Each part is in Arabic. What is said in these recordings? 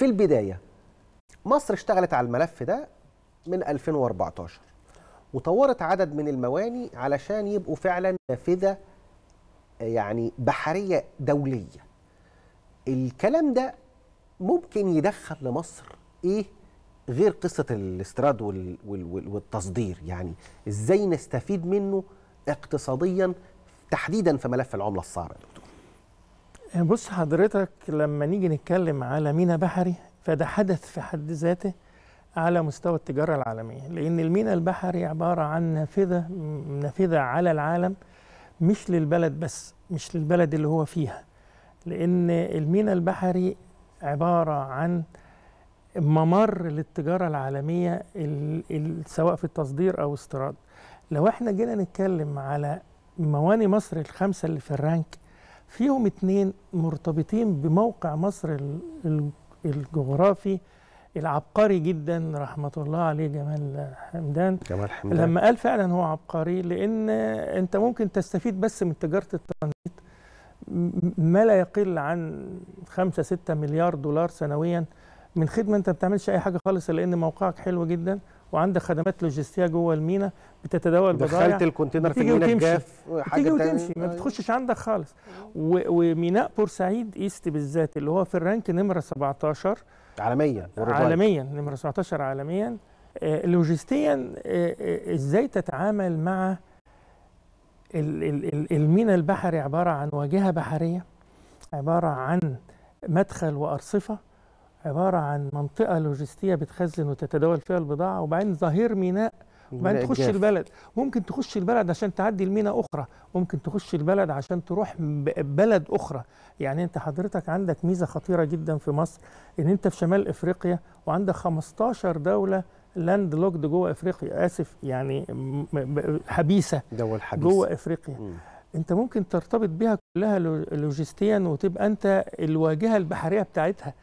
في البدايه مصر اشتغلت على الملف ده من 2014 وطورت عدد من المواني علشان يبقوا فعلا نافذه يعني بحريه دوليه الكلام ده ممكن يدخل لمصر ايه غير قصه الاستيراد والتصدير يعني ازاي نستفيد منه اقتصاديا تحديدا في ملف العمله الصعبه آه، بص حضرتك لما نيجي نتكلم على مينا بحري فده حدث في حد ذاته على مستوى التجارة العالمية لأن المينا البحري عبارة عن نافذة نافذة على العالم مش للبلد بس مش للبلد اللي هو فيها لأن المينا البحري عبارة عن ممر للتجارة العالمية سواء في التصدير أو استيراد لو احنا جينا نتكلم على مواني مصر الخمسة اللي في الرانك فيهم اتنين مرتبطين بموقع مصر الجغرافي العبقري جدا رحمة الله عليه جمال حمدان جمال حمدان لما قال فعلا هو عبقري لأن أنت ممكن تستفيد بس من تجارة الترانزيت ما لا يقل عن 5 6 مليار دولار سنويا من خدمة أنت ما بتعملش أي حاجة خالص لأن موقعك حلو جدا وعندك خدمات لوجستيه جوه المينا بتتداول بضائع دخلت الكونتينر في المينا الجاف حاجه تيجي وتمشي ما أيوة. بتخشش عندك خالص وميناء بورسعيد ايست بالذات اللي هو في الرانك نمره 17 عالميا عالميا نمره 17 عالميا آه، لوجستيا آه، آه، ازاي تتعامل مع المينا البحري عباره عن واجهه بحريه عباره عن مدخل وارصفه عباره عن منطقه لوجستيه بتخزن وتتداول فيها البضاعه وبعدين ظهير ميناء وبعدين تخش جاف. البلد ممكن تخش البلد عشان تعدي لمينا اخرى ممكن تخش البلد عشان تروح بلد اخرى يعني انت حضرتك عندك ميزه خطيره جدا في مصر ان انت في شمال افريقيا وعندك 15 دوله لاند لوكد جوه افريقيا اسف يعني حبيسه دول حبيسه جوه افريقيا م. انت ممكن ترتبط بها كلها لوجستيا وتبقى انت الواجهه البحريه بتاعتها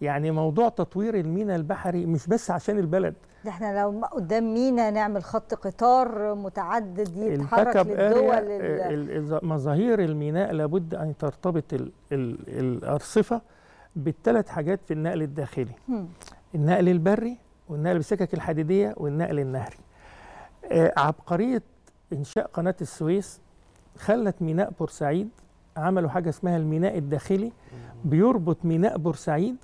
يعني موضوع تطوير الميناء البحري مش بس عشان البلد ده احنا لو قدام مينا نعمل خط قطار متعدد يتحرك للدول مظاهير الميناء لابد ان ترتبط الـ الـ الارصفه بالثلاث حاجات في النقل الداخلي م. النقل البري والنقل بالسكك الحديديه والنقل النهري آه، عبقريه انشاء قناه السويس خلت ميناء بورسعيد عملوا حاجه اسمها الميناء الداخلي بيربط ميناء بورسعيد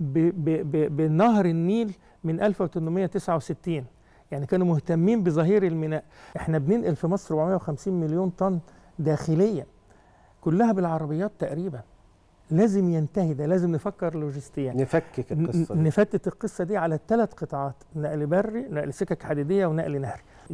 بنهر النيل من 1869 يعني كانوا مهتمين بظهير الميناء احنا بننقل في مصر 450 مليون طن داخليا كلها بالعربيات تقريبا لازم ينتهي ده لازم نفكر لوجستيا نفكك القصه دي. نفتت القصه دي على ثلاث قطاعات نقل بري نقل سكك حديديه ونقل نهري